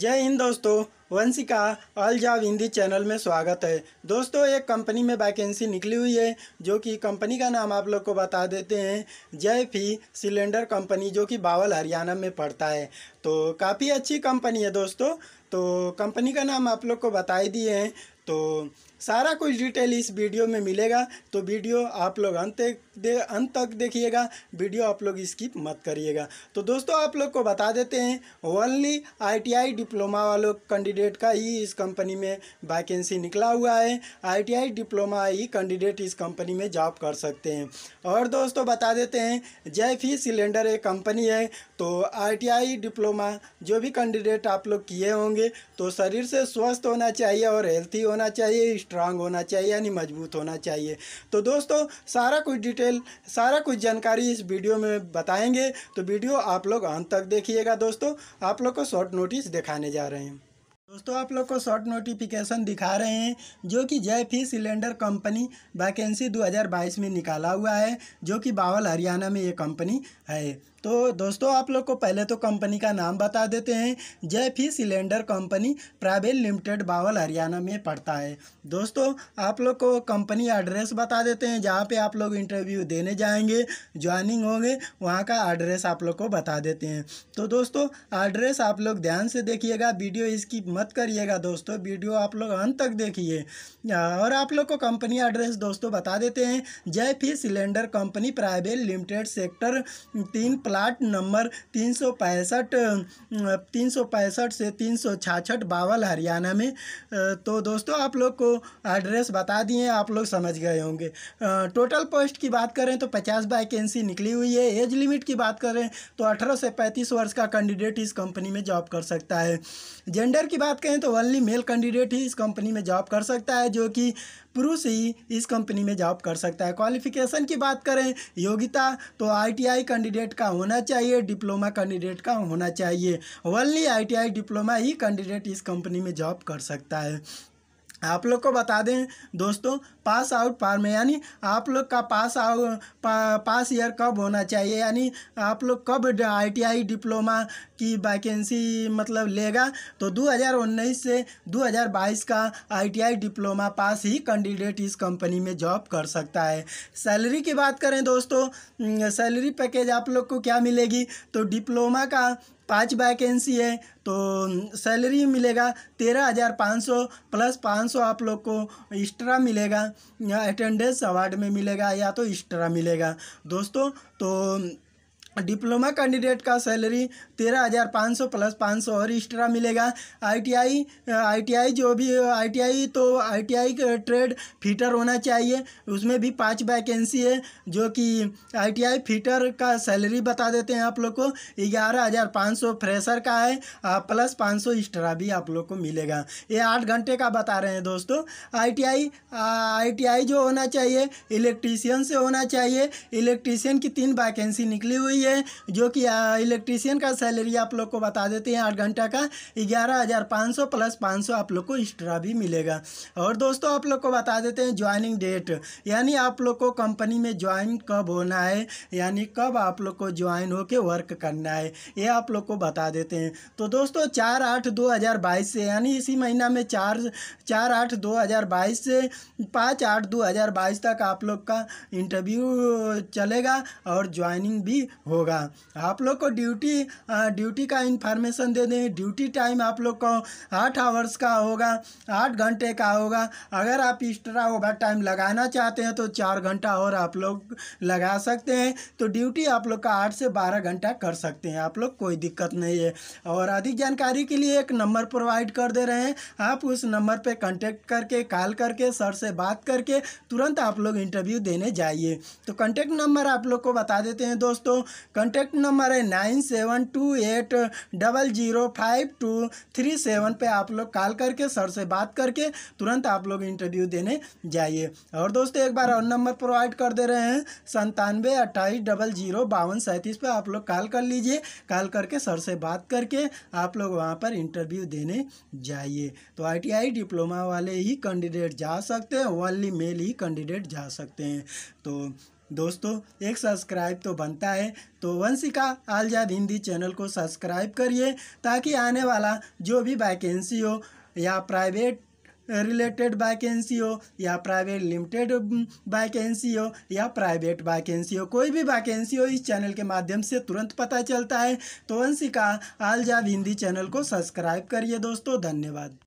जय हिंद दोस्तों वंशी का ऑल हिंदी चैनल में स्वागत है दोस्तों एक कंपनी में वैकेंसी निकली हुई है जो कि कंपनी का नाम आप लोग को बता देते हैं जय फी सिलेंडर कंपनी जो कि बावल हरियाणा में पड़ता है तो काफ़ी अच्छी कंपनी है दोस्तों तो कंपनी का नाम आप लोग को बता दिए हैं तो सारा कुछ डिटेल इस वीडियो में मिलेगा तो वीडियो आप लोग अंत दे अंत तक देखिएगा वीडियो आप लोग स्किप मत करिएगा तो दोस्तों आप लोग को बता देते हैं ओनली आईटीआई डिप्लोमा वालों कैंडिडेट का ही इस कंपनी में वैकेंसी निकला हुआ है आईटीआई डिप्लोमा ही कैंडिडेट इस कंपनी में जॉब कर सकते हैं और दोस्तों बता देते हैं जय फी सिलेंडर एक कंपनी है तो आई डिप्लोमा जो भी कैंडिडेट आप लोग किए होंगे तो शरीर से स्वस्थ होना चाहिए और हेल्थी होना होना चाहिए स्ट्रांग होना चाहिए यानी मजबूत होना चाहिए तो दोस्तों सारा कुछ डिटेल सारा कुछ जानकारी इस वीडियो में बताएंगे तो वीडियो आप लोग अंत तक देखिएगा दोस्तों आप लोग को शॉर्ट नोटिस दिखाने जा रहे हैं दोस्तों आप लोग को शॉर्ट नोटिफिकेशन दिखा रहे हैं जो कि जय फी सिलेंडर कंपनी वैकेंसी 2022 में निकाला हुआ है जो कि बावल हरियाणा में ये कंपनी है तो दोस्तों आप लोग को पहले तो कंपनी का नाम बता देते हैं जयफी cylinder company private limited Bawal Haryana में पड़ता है दोस्तों आप लोग को कंपनी एड्रेस बता देते हैं जहाँ पे आप लोग इंटरव्यू देने जाएंगे ज्वाइनिंग होंगे वहाँ का एड्रेस आप लोग को बता देते हैं तो दोस्तों एड्रेस आप लोग ध्यान से देखिएगा वीडियो इसकी मत करिएगा दोस्तों वीडियो आप लोग अंत तक देखिए और आप लोग को कंपनी एड्रेस दोस्तों बता देते हैं जयफी cylinder company private limited sector तीन प्लाट नंबर तीन सौ पैंसठ तीन सौ पैंसठ से तीन सौ छाछठ बावल हरियाणा में तो दोस्तों आप लोग को एड्रेस बता दिए आप लोग समझ गए होंगे टोटल पोस्ट की बात करें तो पचास वैकेंसी निकली हुई है एज लिमिट की बात करें तो अठारह से पैंतीस वर्ष का कैंडिडेट इस कंपनी में जॉब कर सकता है जेंडर की बात करें तो ओनली मेल कैंडिडेट ही इस कंपनी में जॉब कर सकता है जो कि पुरुष ही इस कंपनी में जॉब कर सकता है क्वालिफिकेशन की बात करें योग्यता तो आईटीआई कैंडिडेट का होना चाहिए डिप्लोमा कैंडिडेट का होना चाहिए ओनली आईटीआई डिप्लोमा ही कैंडिडेट इस कंपनी में जॉब कर सकता है आप लोग को बता दें दोस्तों पास आउट फार्म में यानी आप लोग का पास आउट पा, पास ईयर कब होना चाहिए यानी आप लोग कब आईटीआई डिप्लोमा की वैकेंसी मतलब लेगा तो 2019 से 2022 का आईटीआई डिप्लोमा पास ही कैंडिडेट इस कंपनी में जॉब कर सकता है सैलरी की बात करें दोस्तों सैलरी पैकेज आप लोग को क्या मिलेगी तो डिप्लोमा का पाँच वैकेंसी है तो सैलरी मिलेगा तेरह हज़ार पाँच सौ प्लस पाँच सौ आप लोग को एक्स्ट्रा मिलेगा या अटेंडेंस अवार्ड में मिलेगा या तो एक्स्ट्रा मिलेगा दोस्तों तो डिप्लोमा कैंडिडेट का सैलरी तेरह हज़ार पाँच सौ प्लस पाँच सौ और एक्स्ट्रा मिलेगा आईटीआई आईटीआई जो भी आईटीआई तो आईटीआई ट्रेड फीटर होना चाहिए उसमें भी पांच वैकेंसी है जो कि आईटीआई फीटर का सैलरी बता देते हैं आप लोग को ग्यारह हज़ार पाँच सौ फ्रेशर का है प्लस पाँच सौ एक्स्ट्रा भी आप लोग को मिलेगा ये आठ घंटे का बता रहे हैं दोस्तों टी आई जो होना चाहिए इलेक्ट्रीशियन से होना चाहिए इलेक्ट्रीशियन की तीन वैकेंसी निकली हुई है लीजिए जो कि इलेक्ट्रीशियन का सैलरी आप लोग को बता देते हैं आठ घंटा का ग्यारह हज़ार पाँच सौ प्लस पाँच सौ आप लोग को एक्स्ट्रा भी मिलेगा और दोस्तों आप लोग को बता देते हैं ज्वाइनिंग डेट यानी आप लोग को कंपनी में ज्वाइन कब होना है यानी कब आप लोग को ज्वाइन होकर वर्क करना है ये आप लोग को बता देते हैं तो दोस्तों चार आठ दो हज़ार बाईस से यानी इसी महीना में चार चार आठ दो हज़ार बाईस से पाँच आठ दो हज़ार बाईस तक आप लोग का इंटरव्यू चलेगा और ज्वाइनिंग भी होगा आप लोग को ड्यूटी ड्यूटी का इन्फॉर्मेशन दे दें ड्यूटी टाइम आप लोग को आठ आवर्स का होगा आठ घंटे का होगा अगर आप एक्स्ट्रा ओवर टाइम लगाना चाहते हैं तो चार घंटा और आप लोग लगा सकते हैं तो ड्यूटी आप लोग का आठ से बारह घंटा कर सकते हैं आप लोग कोई दिक्कत नहीं है और अधिक जानकारी के लिए एक नंबर प्रोवाइड कर दे रहे हैं आप उस नंबर पर कंटेक्ट करके कॉल करके सर से बात करके तुरंत आप लोग इंटरव्यू देने जाइए तो कंटेक्ट नंबर आप लोग को बता देते हैं दोस्तों कॉन्टैक्ट नंबर है nine seven two eight double zero five two three seven पर आप लोग कॉल करके सर से बात करके तुरंत आप लोग इंटरव्यू देने जाइए और दोस्तों एक बार और नंबर प्रोवाइड कर दे रहे हैं संतानवे अट्ठाईस डबल जीरो बावन सैंतीस पर आप लोग कॉल कर लीजिए कॉल करके सर से बात करके आप लोग वहाँ पर इंटरव्यू देने जाइए तो आईटीआई डिप्लोमा वाले ही कैंडिडेट जा सकते हैं ओनली मेल ही कैंडिडेट जा सकते हैं तो दोस्तों एक सब्सक्राइब तो बनता है तो वंशिका आलजाद हिंदी चैनल को सब्सक्राइब करिए ताकि आने वाला जो भी वैकेंसी हो या प्राइवेट रिलेटेड वैकेंसी हो या प्राइवेट लिमिटेड वैकेंसी हो या प्राइवेट वैकेंसी हो कोई भी वैकेंसी हो इस चैनल के माध्यम से तुरंत पता चलता है तो वंशिका आलजाद हिंदी चैनल को सब्सक्राइब करिए दोस्तों धन्यवाद